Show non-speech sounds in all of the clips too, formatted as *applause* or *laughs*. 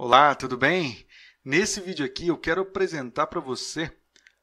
Olá, tudo bem? Nesse vídeo aqui eu quero apresentar para você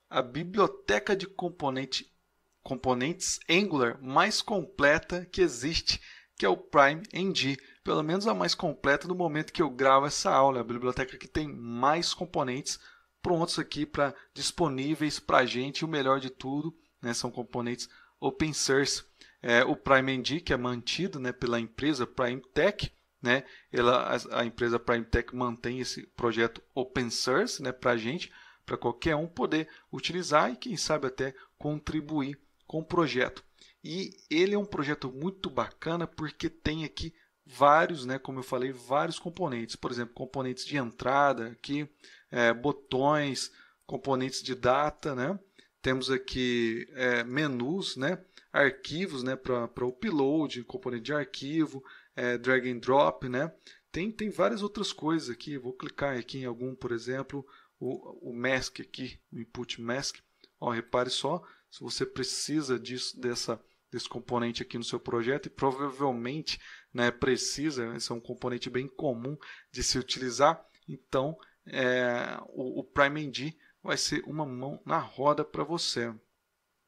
a biblioteca de componente, componentes Angular mais completa que existe, que é o Prime NG, pelo menos a mais completa no momento que eu gravo essa aula, é a biblioteca que tem mais componentes prontos aqui para disponíveis para a gente, o melhor de tudo, né, são componentes open source. É, o Prime NG, que é mantido né, pela empresa Prime Tech, né? Ela, a, empresa PrimeTech mantém esse projeto open source né, para a gente, para qualquer um poder utilizar e, quem sabe, até contribuir com o projeto. E ele é um projeto muito bacana porque tem aqui vários, né, como eu falei, vários componentes. Por exemplo, componentes de entrada aqui, é, botões, componentes de data, né? Temos aqui é, menus, né? Arquivos, né, para upload, componente de arquivo, é, drag and drop, né? Tem, tem várias outras coisas aqui. Vou clicar aqui em algum, por exemplo, o, o mask aqui, o input mask. Ó, repare só, se você precisa disso, dessa, desse componente aqui no seu projeto, e provavelmente né, precisa, esse né, é um componente bem comum de se utilizar, então é, o, o PrimeMD vai ser uma mão na roda para você.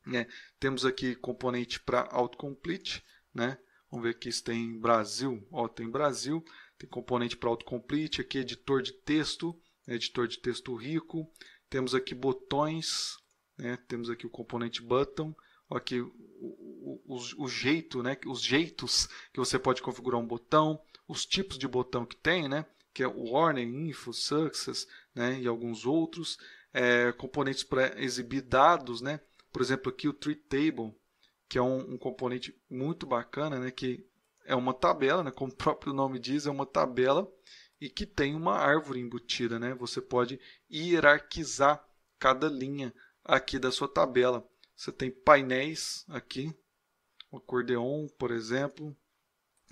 Né? Temos aqui componente para autocomplete, né? Vamos ver aqui se tem Brasil. Ó, tem Brasil. Tem componente para autocomplete. Aqui editor de texto. Né, editor de texto rico. Temos aqui botões. Né? Temos aqui o componente button. Ó, aqui o, o, o, jeito, né? os jeitos que você pode configurar um botão. Os tipos de botão que tem, né? que é o Warning, Info, Success né? e alguns outros. É, componentes para exibir dados. Né? Por exemplo, aqui o Tree Table que é um, um componente muito bacana, né, que é uma tabela, né, como o próprio nome diz, é uma tabela e que tem uma árvore embutida, né? Você pode hierarquizar cada linha aqui da sua tabela. Você tem painéis aqui, o acordeon, por exemplo.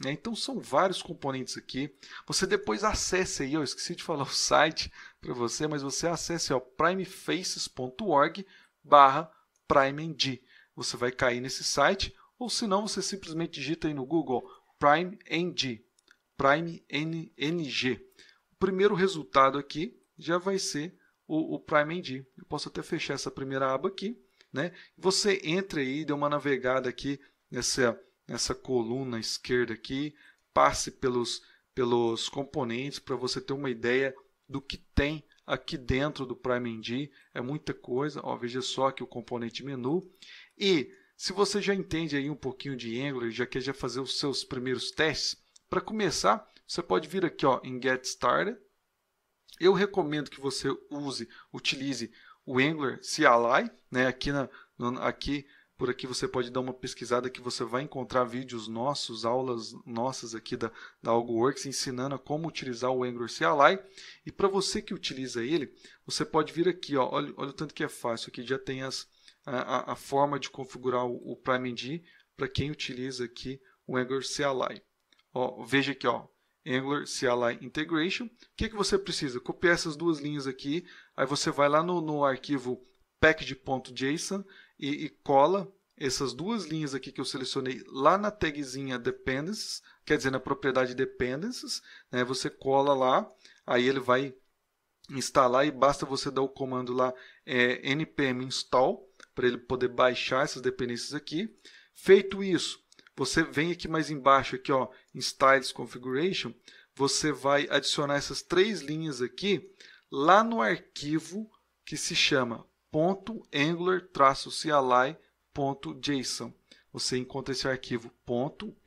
Né, então são vários componentes aqui. Você depois acesse aí, eu esqueci de falar *laughs* o site para você, mas você acesse primefaces.org barra primend você vai cair nesse site, ou se não, você simplesmente digita aí no Google Prime NG. Prime NG. O primeiro resultado aqui já vai ser o, o Prime NG. Eu posso até fechar essa primeira aba aqui. Né? Você entra aí, dê uma navegada aqui nessa, nessa coluna esquerda aqui, passe pelos, pelos componentes para você ter uma ideia do que tem aqui dentro do Prime PrimeND. É muita coisa. Ó, veja só aqui o componente menu. E se você já entende aí um pouquinho de Angular, já quer já fazer os seus primeiros testes, para começar, você pode vir aqui ó, em Get Started. Eu recomendo que você use, utilize o Angular CLI, né? Aqui na no, aqui por aqui você pode dar uma pesquisada que você vai encontrar vídeos nossos, aulas nossas aqui da, da AlgoWorks ensinando a como utilizar o Angular CLI. E para você que utiliza ele, você pode vir aqui, ó, olha, olha o tanto que é fácil, aqui já tem as, a, a forma de configurar o, o PrimeMD para quem utiliza aqui o Angular CLI. Ó, veja aqui, ó, Angular CLI Integration. O que, que você precisa? Copiar essas duas linhas aqui, aí você vai lá no, no arquivo package.json e, e cola essas duas linhas aqui que eu selecionei lá na tagzinha dependencies, quer dizer, na propriedade dependencies, né, você cola lá, aí ele vai instalar e basta você dar o comando lá é, npm install, para ele poder baixar essas dependências aqui. Feito isso, você vem aqui mais embaixo aqui, ó, em Styles Configuration, você vai adicionar essas três linhas aqui lá no arquivo que se chama .angular-cli.json. Você encontra esse arquivo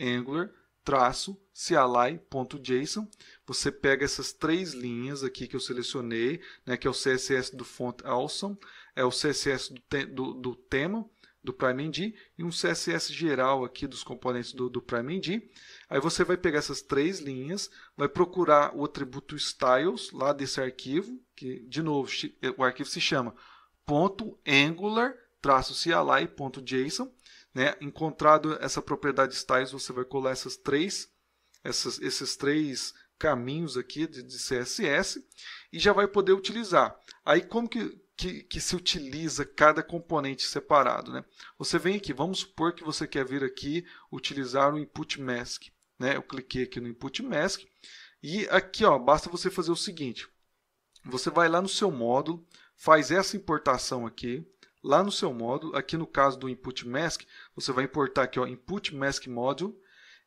.angular-cli.json. Você pega essas três linhas aqui que eu selecionei, né, que é o CSS do Font Awesome é o CSS do, do, do tema, do PrimeMD, e um CSS geral aqui dos componentes do, do PrimeMD. Aí você vai pegar essas três linhas, vai procurar o atributo styles lá desse arquivo, que, de novo, eh, o arquivo se chama .angular-cli.json. Né? Encontrado essa propriedade styles, você vai colar essas três, essas, esses três caminhos aqui de, de CSS e já vai poder utilizar. Aí como que que, que, se utiliza cada componente separado. Né? Você vem aqui, vamos supor que você quer vir aqui utilizar o input mask. Né? Eu cliquei aqui no input mask e aqui ó, basta você fazer o seguinte. Você vai lá no seu módulo, faz essa importação aqui, lá no seu módulo, aqui no caso do input mask, você vai importar aqui ó, input mask module,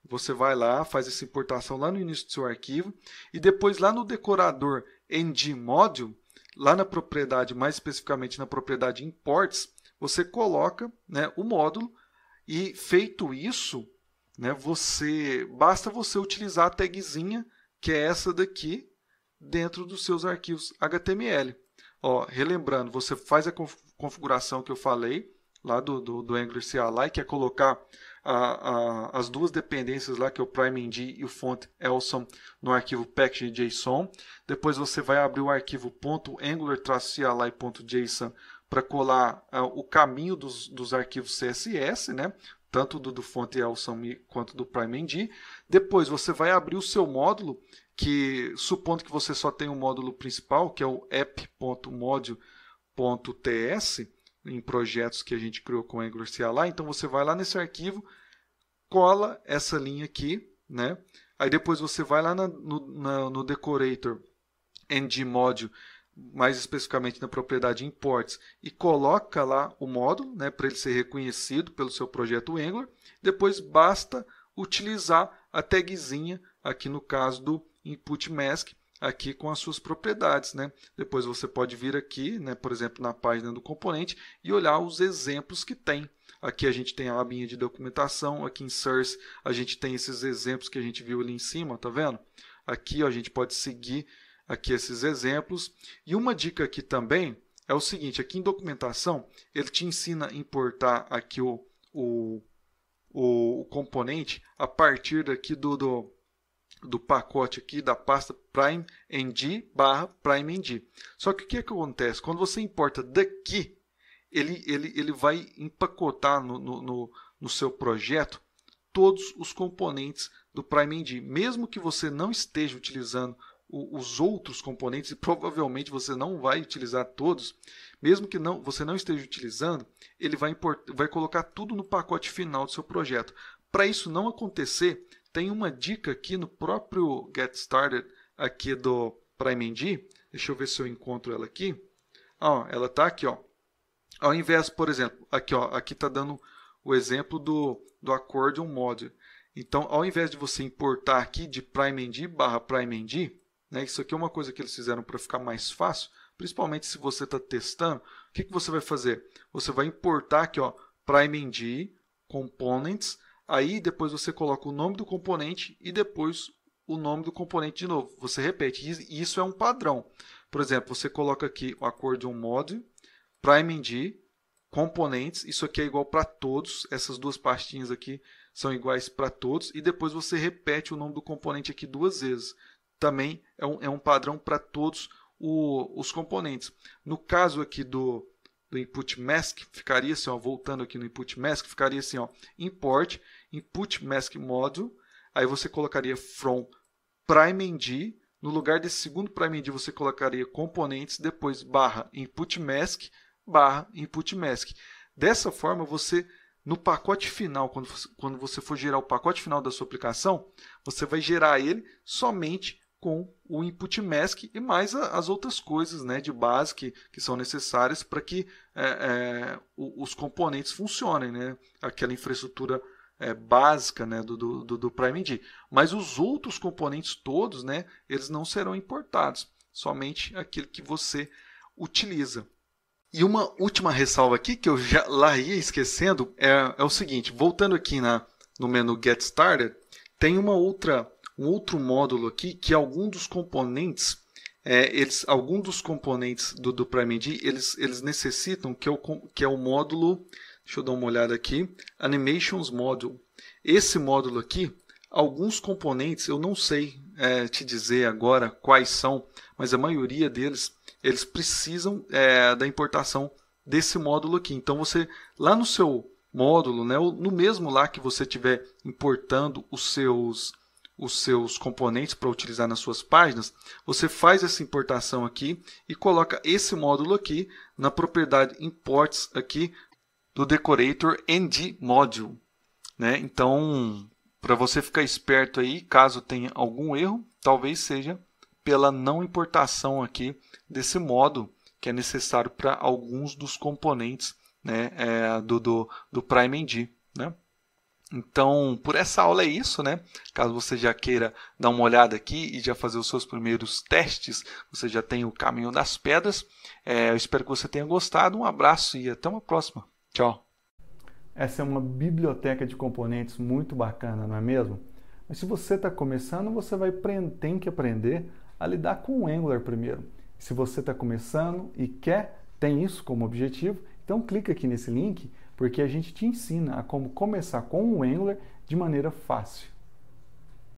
você vai lá, faz essa importação lá no início do seu arquivo e depois lá no decorador ng module, lá na propriedade, mais especificamente na propriedade imports, você coloca né, o módulo e feito isso, né, você basta você utilizar a tagzinha que é essa daqui dentro dos seus arquivos HTML. Ó, relembrando, você faz a configuração que eu falei lá do, do, do Angular CLI, que é colocar a, a, as duas dependências lá, que é o PrimeMD e o font Elson no arquivo package.json. Depois você vai abrir o arquivo .angular-cli.json para colar uh, o caminho dos, dos arquivos CSS, né? tanto do, do fonte Elson quanto do PrimeMD. Depois você vai abrir o seu módulo, que supondo que você só tem o um módulo principal, que é o app.module.ts, em projetos que a gente criou com o Angular CLI. Então você vai lá nesse arquivo, cola essa linha aqui, né? Aí depois você vai lá na, no, na, no decorator ngModule, mais especificamente na propriedade imports, e coloca lá o módulo, né, para ele ser reconhecido pelo seu projeto Angular. Depois basta utilizar a tagzinha, aqui no caso do input mask, aqui com as suas propriedades. Né? Depois você pode vir aqui, né, por exemplo, na página do componente e olhar os exemplos que tem. Aqui a gente tem a abinha de documentação, aqui em Source a gente tem esses exemplos que a gente viu ali em cima, tá vendo? Aqui ó, a gente pode seguir aqui esses exemplos. E uma dica aqui também é o seguinte, aqui em documentação ele te ensina a importar aqui o, o, o componente a partir daqui do, do do pacote aqui da pasta primemd barra primemd. Só que o que, é que acontece? Quando você importa daqui, ele, ele, ele vai empacotar no, no, no, no seu projeto todos os componentes do primemd. Mesmo que você não esteja utilizando o, os outros componentes, e provavelmente você não vai utilizar todos, mesmo que não, você não esteja utilizando, ele vai, import, vai colocar tudo no pacote final do seu projeto. Para isso não acontecer, tem uma dica aqui no próprio Get Started aqui do PrimeMD. Deixa eu ver se eu encontro ela aqui. Ó, ela está aqui, ó. Ao invés, por exemplo, aqui ó, aqui está dando o exemplo do, do accordion mod. Então, ao invés de você importar aqui de PrimeMD barra PrimeMD, né, isso aqui é uma coisa que eles fizeram para ficar mais fácil, principalmente se você está testando, o que, que você vai fazer? Você vai importar aqui, ó, PrimeMD, Components, aí depois você coloca o nome do componente e depois o nome do componente de novo. Você repete. E isso é um padrão. Por exemplo, você coloca aqui o um mod, primemd, componentes. Isso aqui é igual para todos. Essas duas pastinhas aqui são iguais para todos. E depois você repete o nome do componente aqui duas vezes. Também é um, é um padrão para todos o, os componentes. No caso aqui do do input mask ficaria assim, ó, voltando aqui no input mask, ficaria assim, ó, import input mask module, aí você colocaria from primemd, no lugar desse segundo primemd você colocaria componentes, depois barra input mask, barra input mask. Dessa forma você no pacote final, quando, quando você for gerar o pacote final da sua aplicação, você vai gerar ele somente com o input mask e mais as outras coisas né, de base que, que são necessárias para que é, é, os componentes funcionem, né? aquela infraestrutura é, básica né, do, do, do PrimeD. Mas os outros componentes todos, né, eles não serão importados, somente aquele que você utiliza. E uma última ressalva aqui que eu já lá ia esquecendo é, é o seguinte: voltando aqui na, no menu Get Started, tem uma outra um outro módulo aqui que algum dos componentes é, eles, algum dos componentes do, do PrimeD, eles, eles necessitam que é, o, que é o módulo, deixa eu dar uma olhada aqui, Animations Module. Esse módulo aqui, alguns componentes, eu não sei é, te dizer agora quais são, mas a maioria deles, eles precisam é, da importação desse módulo aqui. Então, você, lá no seu módulo, né, no mesmo lá que você estiver importando os seus os seus componentes para utilizar nas suas páginas, você faz essa importação aqui e coloca esse módulo aqui na propriedade imports aqui do decorator ND module, né? Então, para você ficar esperto aí, caso tenha algum erro, talvez seja pela não importação aqui desse módulo que é necessário para alguns dos componentes né, é, do, do, do PrimeND. Né? Então, por essa aula é isso, né? Caso você já queira dar uma olhada aqui e já fazer os seus primeiros testes, você já tem o caminho das pedras. É, eu espero que você tenha gostado. Um abraço e até uma próxima. Tchau. Essa é uma biblioteca de componentes muito bacana, não é mesmo? Mas se você está começando, você vai tem que aprender a lidar com o Angular primeiro. Se você está começando e quer, tem isso como objetivo, então clica aqui nesse link porque a gente te ensina a como começar com o Angular de maneira fácil.